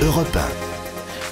Europe 1.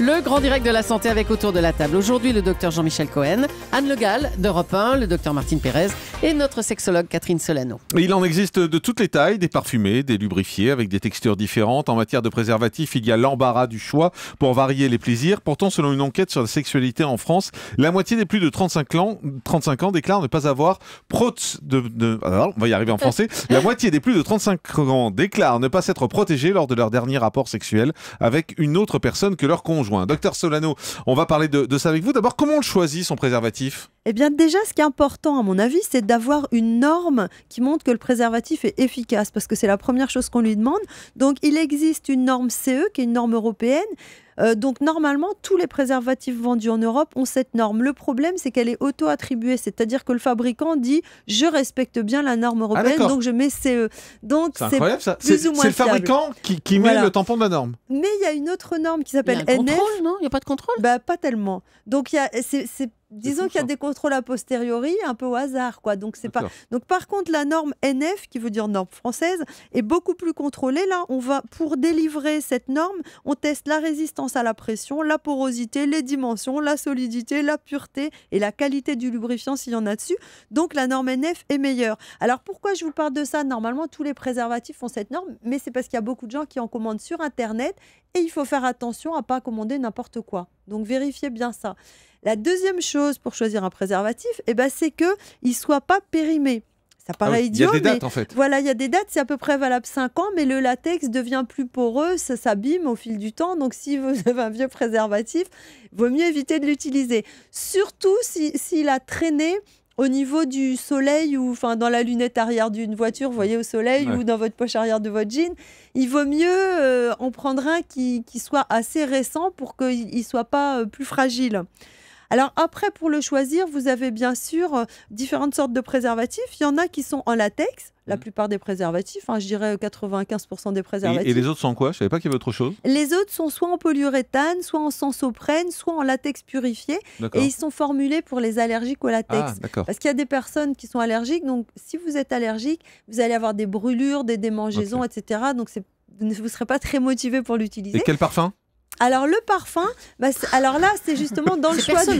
Le grand direct de la santé avec autour de la table. Aujourd'hui, le docteur Jean-Michel Cohen, Anne Le Gall d'Europe 1, le docteur Martine Pérez et notre sexologue Catherine Solano. Il en existe de toutes les tailles, des parfumés, des lubrifiés avec des textures différentes. En matière de préservatifs, il y a l'embarras du choix pour varier les plaisirs. Pourtant, selon une enquête sur la sexualité en France, la moitié des plus de 35 ans, 35 ans déclarent ne pas avoir pro de, ah, on va y arriver en français. La moitié des plus de 35 ans déclarent ne pas s'être protégés lors de leur dernier rapport sexuel avec une autre personne que leur conjoint. Docteur Solano, on va parler de, de ça avec vous. D'abord, comment on choisit son préservatif eh bien déjà, ce qui est important à mon avis, c'est d'avoir une norme qui montre que le préservatif est efficace, parce que c'est la première chose qu'on lui demande. Donc il existe une norme CE, qui est une norme européenne, euh, donc normalement, tous les préservatifs vendus en Europe ont cette norme. Le problème, c'est qu'elle est auto-attribuée, c'est-à-dire que le fabricant dit je respecte bien la norme ah, européenne, donc je mets CE. Donc c'est incroyable, ou C'est le fabricant qui, met le tampon de la norme. Mais il y a une autre norme qui s'appelle NF. non Il n'y a pas de contrôle Bah pas tellement. Donc il y a c'est disons qu'il y a des contrôles a posteriori un peu au hasard quoi donc c'est pas donc par contre la norme NF qui veut dire norme française est beaucoup plus contrôlée là on va pour délivrer cette norme on teste la résistance à la pression la porosité les dimensions la solidité la pureté et la qualité du lubrifiant s'il y en a dessus donc la norme NF est meilleure alors pourquoi je vous parle de ça normalement tous les préservatifs font cette norme mais c'est parce qu'il y a beaucoup de gens qui en commandent sur internet et il faut faire attention à pas commander n'importe quoi donc vérifiez bien ça. La deuxième chose pour choisir un préservatif, eh ben, c'est qu'il ne soit pas périmé. Ça ah paraît ah idiot, y a des dates, en fait. voilà, il y a des dates, c'est à peu près valable 5 ans, mais le latex devient plus poreux, ça s'abîme au fil du temps. Donc si vous avez un vieux préservatif, vaut mieux éviter de l'utiliser. Surtout s'il a traîné au niveau du soleil ou enfin dans la lunette arrière d'une voiture, vous voyez au soleil ou dans votre poche arrière de votre jean, il vaut mieux euh, en prendre un qui, soit assez récent pour qu'il ne soit pas euh, plus fragile. Alors après, pour le choisir, vous avez bien sûr euh, différentes sortes de préservatifs. Il y en a qui sont en latex, la mmh. plupart des préservatifs, hein, je dirais 95% euh, des préservatifs. Et, les autres sont quoi Je ne savais pas qu'il y avait autre chose. Les autres sont soit en polyuréthane, soit en sensoprène, soit en latex purifié. Et ils sont formulés pour les allergiques au latex. Ah, Parce qu'il y a des personnes qui sont allergiques. Donc, si vous êtes allergique, vous allez avoir des brûlures, des démangeaisons, etc. Donc, vous ne serez pas très motivé pour l'utiliser. Et quel parfum alors le parfum, bah, alors là c'est justement dans le, choix choix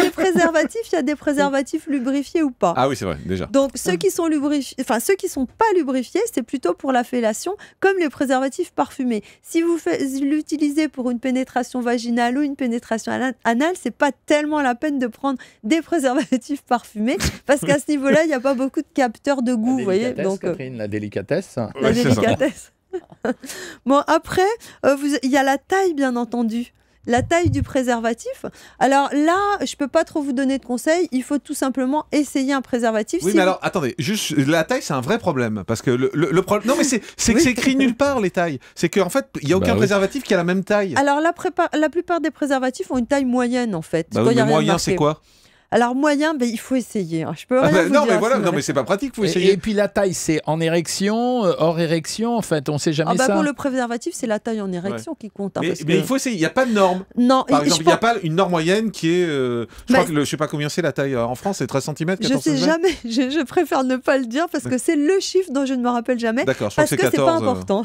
des préservatifs, il y a des préservatifs lubrifiés ou pas. Ah oui c'est vrai déjà. Donc ceux qui sont lubrifiés, enfin ceux qui sont pas lubrifiés, c'est plutôt pour la fellation, comme les préservatifs parfumés. Si vous l'utilisez pour une pénétration vaginale ou une pénétration anale, c'est pas tellement la peine de prendre des préservatifs parfumés parce qu'à ce niveau-là il n'y a pas beaucoup de capteurs de goût, vous voyez. Donc euh, Catherine, la délicatesse. La délicatesse. bon, après, euh, il y a la taille, bien entendu. La taille du préservatif. Alors là, je peux pas trop vous donner de conseils. Il faut tout simplement essayer un préservatif. Oui, mais alors attendez, juste la taille, c'est un vrai problème parce que le, problème. Non, mais c'est que c'est écrit nulle part les tailles. C'est qu'en fait, il y a bah aucun préservatif qui a la même taille. Alors la, la plupart des préservatifs ont une taille moyenne en fait. Bah, moyen, c'est quoi alors moyen, ben, il faut essayer. Hein. Je peux ah, rien ben, non, Mais voilà, non, mais c'est pas pratique, faut essayer. Et, puis la taille, c'est en érection, euh, hors érection, en fait, on sait jamais ah, bah, ça. Pour le préservatif, c'est la taille en érection qui compte. Hein, mais, il faut essayer, il n'y a pas de norme. Non, Par exemple, il n'y a pas une norme moyenne qui est. Euh, je ne bah, sais pas combien c'est la taille euh, en France, c'est 13 cm, Je Je sais jamais, je, préfère ne pas le dire parce que c'est le chiffre dont je ne me rappelle jamais. D'accord, parce que c'est pas important.